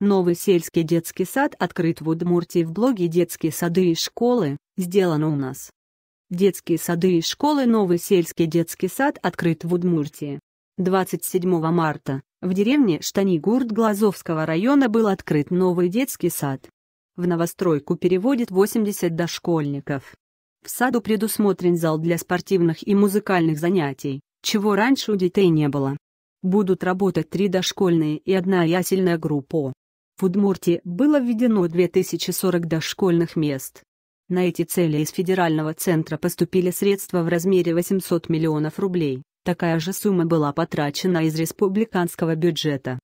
Новый сельский детский сад открыт в Удмуртии в блоге «Детские сады и школы», сделано у нас. Детские сады и школы Новый сельский детский сад открыт в Удмуртии. 27 марта в деревне Штанигурт Глазовского района был открыт новый детский сад. В новостройку переводит 80 дошкольников. В саду предусмотрен зал для спортивных и музыкальных занятий, чего раньше у детей не было. Будут работать три дошкольные и одна ясельная группа. В Удмуртии было введено 2040 дошкольных мест. На эти цели из федерального центра поступили средства в размере 800 миллионов рублей. Такая же сумма была потрачена из республиканского бюджета.